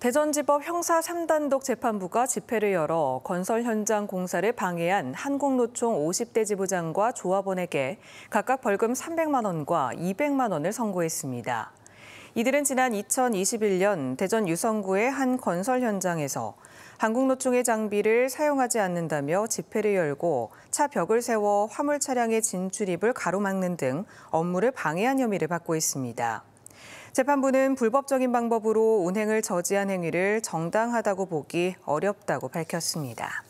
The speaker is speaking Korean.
대전지법 형사 3단독 재판부가 집회를 열어 건설 현장 공사를 방해한 한국노총 50대 지부장과 조합원에게 각각 벌금 300만 원과 200만 원을 선고했습니다. 이들은 지난 2021년 대전 유성구의 한 건설 현장에서 한국노총의 장비를 사용하지 않는다며 집회를 열고 차 벽을 세워 화물 차량의 진출입을 가로막는 등 업무를 방해한 혐의를 받고 있습니다. 재판부는 불법적인 방법으로 운행을 저지한 행위를 정당하다고 보기 어렵다고 밝혔습니다.